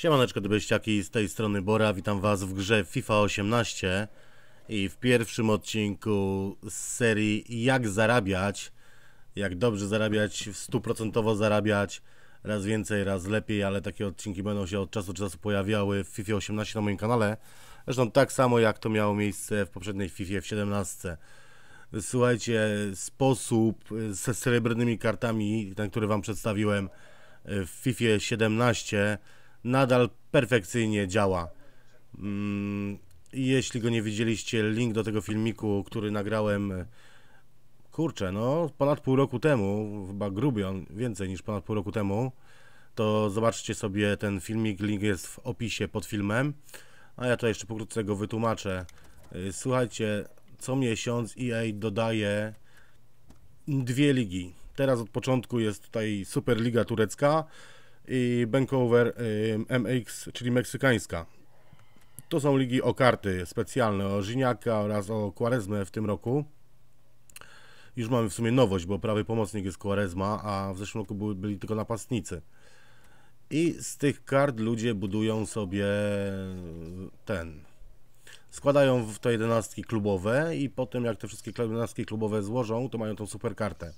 Siemaneczko Dybeściaki, z tej strony Bora, witam was w grze FIFA 18 i w pierwszym odcinku z serii jak zarabiać, jak dobrze zarabiać, stuprocentowo zarabiać, raz więcej, raz lepiej, ale takie odcinki będą się od czasu do czasu pojawiały w FIFA 18 na moim kanale, zresztą tak samo jak to miało miejsce w poprzedniej FIFA w 17. Słuchajcie, sposób e, ze srebrnymi kartami, ten, który wam przedstawiłem e, w FIFA 17 nadal perfekcyjnie działa. Mm, jeśli go nie widzieliście, link do tego filmiku, który nagrałem kurczę, no ponad pół roku temu, chyba gruby on, więcej niż ponad pół roku temu, to zobaczcie sobie ten filmik, link jest w opisie pod filmem, a ja to jeszcze pokrótce go wytłumaczę. Y, słuchajcie, co miesiąc EA dodaje dwie ligi. Teraz od początku jest tutaj Superliga Turecka, i Vancouver MX, czyli meksykańska. To są ligi o karty specjalne, o Żiniaka oraz o Quaresmę w tym roku. Już mamy w sumie nowość, bo prawy pomocnik jest Quaresma, a w zeszłym roku byli, byli tylko napastnicy. I z tych kart ludzie budują sobie ten. Składają w te jedenastki klubowe i potem jak te wszystkie jedenastki klubowe złożą, to mają tą super kartę.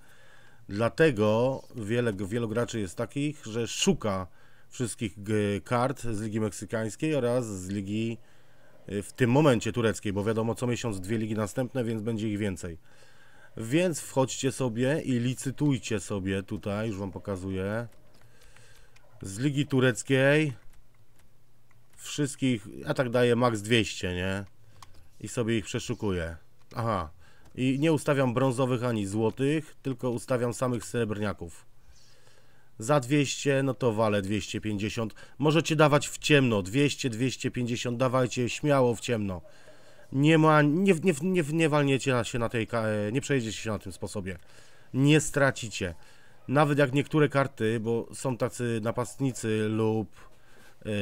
Dlatego wiele, wielu graczy jest takich, że szuka wszystkich e, kart z Ligi Meksykańskiej oraz z Ligi e, w tym momencie tureckiej, bo wiadomo co miesiąc dwie ligi następne, więc będzie ich więcej. Więc wchodźcie sobie i licytujcie sobie tutaj, już wam pokazuję, z Ligi Tureckiej wszystkich, ja tak daję max 200, nie? I sobie ich przeszukuję. Aha, i nie ustawiam brązowych ani złotych, tylko ustawiam samych srebrniaków. Za 200, no to wale 250. Możecie dawać w ciemno, 200, 250, dawajcie śmiało w ciemno. Nie ma, nie, nie, nie, nie walniecie się na tej, e, nie przejedziecie się na tym sposobie. Nie stracicie. Nawet jak niektóre karty, bo są tacy napastnicy lub yy,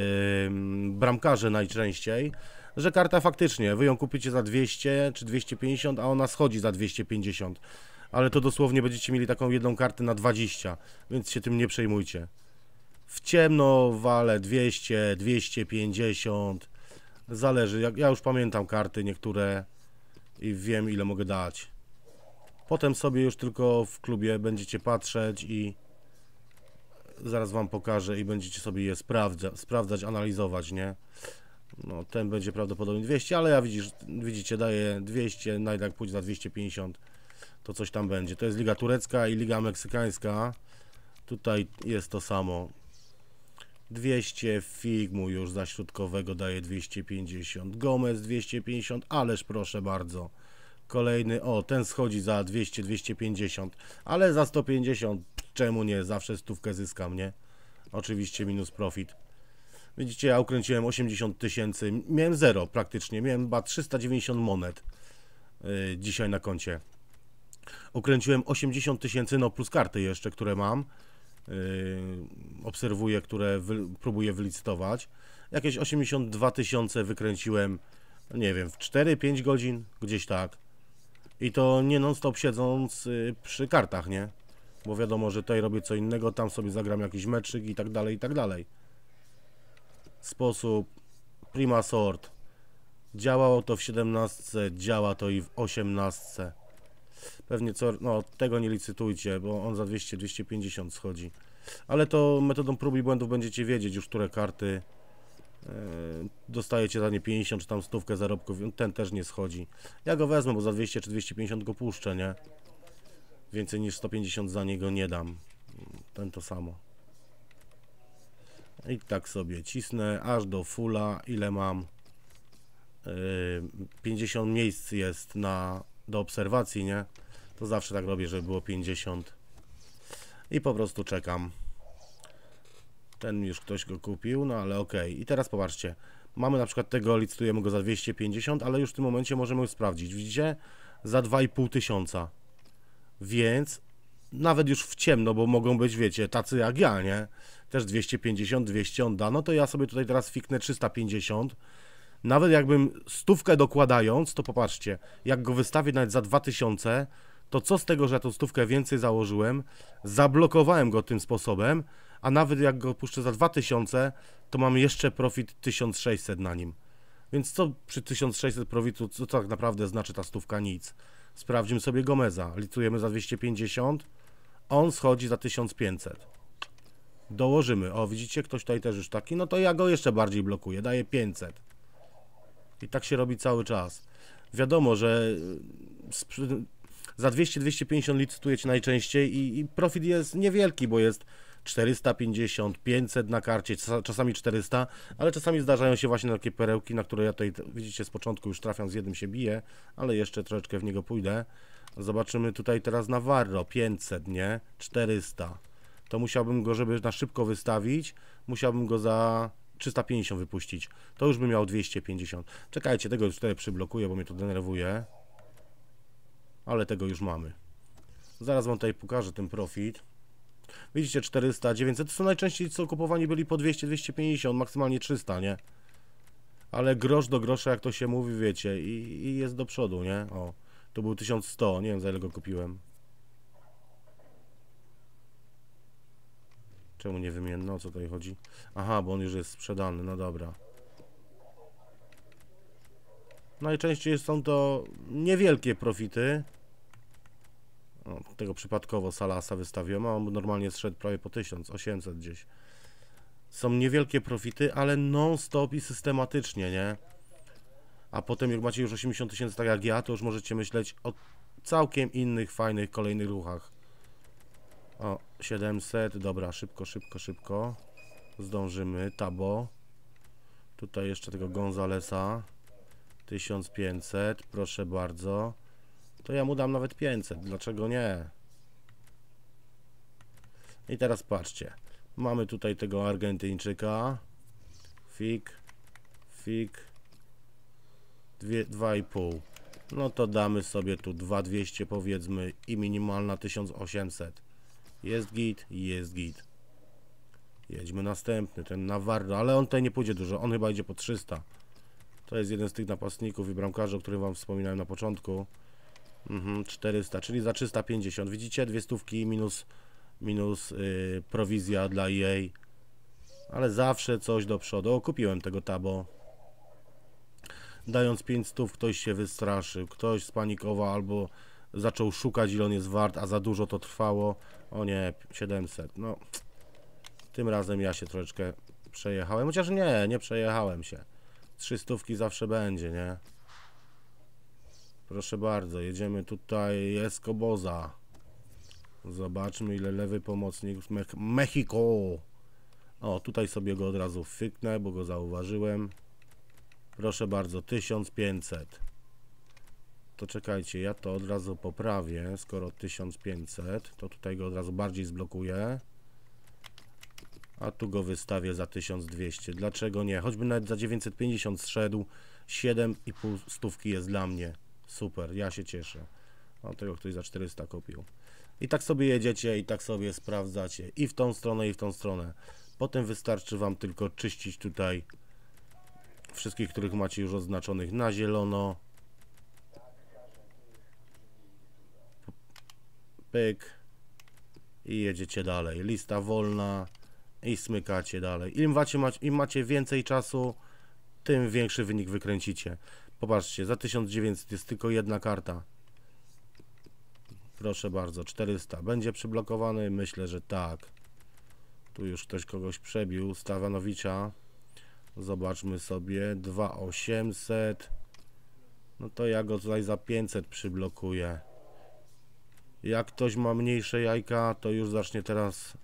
bramkarze najczęściej, że karta faktycznie, wy ją kupicie za 200 czy 250, a ona schodzi za 250. Ale to dosłownie będziecie mieli taką jedną kartę na 20, więc się tym nie przejmujcie. W ciemno wale 200, 250, zależy. Ja, ja już pamiętam karty niektóre i wiem ile mogę dać. Potem sobie już tylko w klubie będziecie patrzeć i zaraz wam pokażę i będziecie sobie je sprawdza, sprawdzać, analizować, nie? No, ten będzie prawdopodobnie 200, ale ja widzisz, widzicie, daję 200, najdak pójdzie za 250, to coś tam będzie. To jest Liga Turecka i Liga Meksykańska. Tutaj jest to samo. 200, fig mu już za środkowego daje 250, Gomez 250, ależ proszę bardzo. Kolejny, o, ten schodzi za 200, 250, ale za 150, czemu nie, zawsze stówkę zyskam, nie? Oczywiście minus profit. Widzicie, ja ukręciłem 80 tysięcy, miałem zero praktycznie, miałem chyba 390 monet y, dzisiaj na koncie. Ukręciłem 80 tysięcy, no plus karty jeszcze, które mam, y, obserwuję, które wy, próbuję wylicytować. Jakieś 82 tysiące wykręciłem, no nie wiem, w 4-5 godzin, gdzieś tak. I to nie non-stop siedząc y, przy kartach, nie? Bo wiadomo, że tutaj robię co innego, tam sobie zagram jakiś meczyk i tak dalej, i tak dalej sposób prima sort. Działało to w 17, działa to i w 18. Pewnie co, no tego nie licytujcie, bo on za 200-250 schodzi. Ale to metodą prób i błędów będziecie wiedzieć już, które karty yy, dostajecie za nie 50 czy tam stówkę zarobków. Ten też nie schodzi. Ja go wezmę, bo za 200 czy 250 go puszczę, nie? Więcej niż 150 za niego nie dam. Ten to samo. I tak sobie cisnę, aż do fula, ile mam. 50 y, miejsc jest na, do obserwacji, nie? To zawsze tak robię, żeby było 50. I po prostu czekam. Ten już ktoś go kupił, no ale okej. I teraz popatrzcie. Mamy na przykład tego, licytujemy go za 250, ale już w tym momencie możemy sprawdzić. Widzicie? Za 2,5 tysiąca. Więc nawet już w ciemno, bo mogą być, wiecie, tacy jak ja, nie? Też 250, 200 on da, no to ja sobie tutaj teraz fiknę 350. Nawet jakbym stówkę dokładając, to popatrzcie, jak go wystawię nawet za 2000, to co z tego, że ja tą stówkę więcej założyłem, zablokowałem go tym sposobem, a nawet jak go puszczę za 2000, to mam jeszcze profit 1600 na nim. Więc co przy 1600 profitu, co tak naprawdę znaczy ta stówka? Nic. Sprawdzimy sobie Gomeza. Licujemy za 250, on schodzi za 1500. Dołożymy. O, widzicie, ktoś tutaj też już taki. No to ja go jeszcze bardziej blokuję. Daję 500. I tak się robi cały czas. Wiadomo, że y, za 200-250 licytujecie najczęściej i, i profit jest niewielki, bo jest 450, 500 na karcie, czasami 400, ale czasami zdarzają się właśnie takie perełki, na które ja tutaj, widzicie, z początku już trafiam, z jednym się biję, ale jeszcze troszeczkę w niego pójdę. Zobaczymy tutaj teraz Navarro, 500, nie? 400. To musiałbym go, żeby na szybko wystawić, musiałbym go za 350 wypuścić. To już by miał 250. Czekajcie, tego już tutaj przyblokuję, bo mnie to denerwuje. Ale tego już mamy. Zaraz Wam tutaj pokażę ten profit. Widzicie, 400, 900. To są najczęściej, co kupowani byli po 200, 250, maksymalnie 300, nie? Ale grosz do grosza, jak to się mówi, wiecie, i, i jest do przodu, nie? O. To był 1100, nie wiem za ile go kupiłem. Czemu nie wymienno? O co tutaj chodzi? Aha, bo on już jest sprzedany, no dobra. Najczęściej są to niewielkie profity. O, tego przypadkowo Salasa wystawiłem, a on normalnie zszedł prawie po 1800 gdzieś. Są niewielkie profity, ale non-stop i systematycznie, nie? a potem jak macie już 80 tysięcy tak jak ja, to już możecie myśleć o całkiem innych, fajnych, kolejnych ruchach. O, 700, dobra, szybko, szybko, szybko. Zdążymy, Tabo. Tutaj jeszcze tego Gonzalesa. 1500, proszę bardzo. To ja mu dam nawet 500, dlaczego nie? I teraz patrzcie. Mamy tutaj tego Argentyńczyka. Fik, fik, 2,5. No to damy sobie tu 2200 powiedzmy i minimalna 1800. Jest git, jest git. Jedźmy następny, ten Navarro, ale on tutaj nie pójdzie dużo, on chyba idzie po 300. To jest jeden z tych napastników i bramkarzy, o którym wam wspominałem na początku. Mhm, 400, czyli za 350. Widzicie, dwie stówki minus, minus yy, prowizja dla jej. Ale zawsze coś do przodu. O, kupiłem tego tabo dając 500 ktoś się wystraszył, ktoś spanikował albo zaczął szukać ile on jest wart, a za dużo to trwało. O nie, 700. No, tym razem ja się troszeczkę przejechałem, chociaż nie, nie przejechałem się. Trzystówki zawsze będzie, nie? Proszę bardzo, jedziemy tutaj Jest Escoboza. Zobaczmy ile lewy pomocnik Me Mexico. O, tutaj sobie go od razu fyknę, bo go zauważyłem. Proszę bardzo, 1500. To czekajcie, ja to od razu poprawię, skoro 1500, to tutaj go od razu bardziej zblokuję. A tu go wystawię za 1200. Dlaczego nie? Choćby nawet za 950 zszedł, 7,5 stówki jest dla mnie. Super, ja się cieszę. O, tego ktoś za 400 kupił. I tak sobie jedziecie i tak sobie sprawdzacie i w tą stronę i w tą stronę. Potem wystarczy Wam tylko czyścić tutaj Wszystkich, których macie już oznaczonych na zielono. Pyk. I jedziecie dalej. Lista wolna. I smykacie dalej. Im macie, im macie więcej czasu, tym większy wynik wykręcicie. Popatrzcie, za 1900 jest tylko jedna karta. Proszę bardzo, 400. Będzie przyblokowany? Myślę, że tak. Tu już ktoś kogoś przebił, Stawanowicza. Zobaczmy sobie, 2800. No to ja go tutaj za 500 przyblokuję. Jak ktoś ma mniejsze jajka, to już zacznie teraz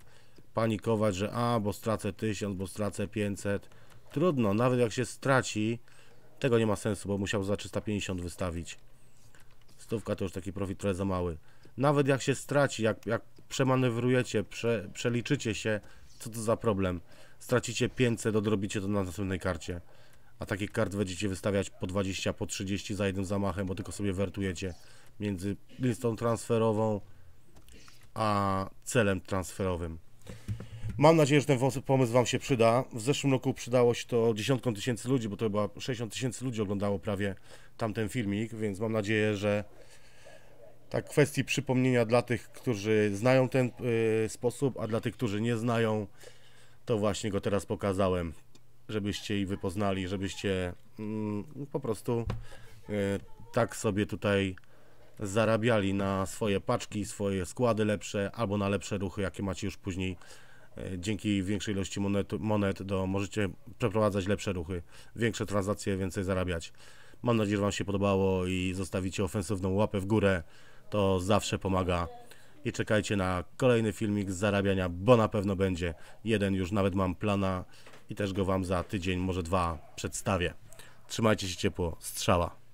panikować, że a, bo stracę 1000, bo stracę 500. Trudno, nawet jak się straci, tego nie ma sensu, bo musiał za 350 wystawić. Stówka to już taki profit trochę za mały. Nawet jak się straci, jak, jak przemanewrujecie, prze, przeliczycie się, co to za problem? Stracicie 500, odrobicie to na następnej karcie. A takich kart będziecie wystawiać po 20, po 30 za jednym zamachem, bo tylko sobie wertujecie między listą transferową a celem transferowym. Mam nadzieję, że ten pomysł Wam się przyda. W zeszłym roku przydało się to dziesiątkom tysięcy ludzi, bo to chyba 60 tysięcy ludzi oglądało prawie tamten filmik, więc mam nadzieję, że tak kwestii przypomnienia dla tych, którzy znają ten y, sposób, a dla tych, którzy nie znają, to właśnie go teraz pokazałem, żebyście i wypoznali, żebyście y, po prostu y, tak sobie tutaj zarabiali na swoje paczki, swoje składy lepsze, albo na lepsze ruchy, jakie macie już później. Y, dzięki większej ilości monet, monet do, możecie przeprowadzać lepsze ruchy, większe transakcje, więcej zarabiać. Mam nadzieję, że Wam się podobało i zostawicie ofensywną łapę w górę to zawsze pomaga. I czekajcie na kolejny filmik z zarabiania, bo na pewno będzie jeden, już nawet mam plana i też go Wam za tydzień, może dwa przedstawię. Trzymajcie się ciepło, strzała!